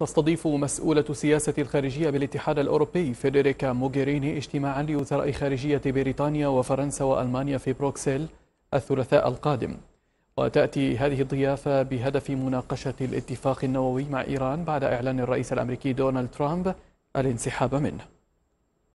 تستضيف مسؤولة السياسة الخارجية بالاتحاد الأوروبي فيدريكا موغيريني اجتماعا لوزراء خارجية بريطانيا وفرنسا وألمانيا في بروكسل الثلاثاء القادم وتأتي هذه الضيافة بهدف مناقشة الاتفاق النووي مع إيران بعد إعلان الرئيس الأمريكي دونالد ترامب الانسحاب منه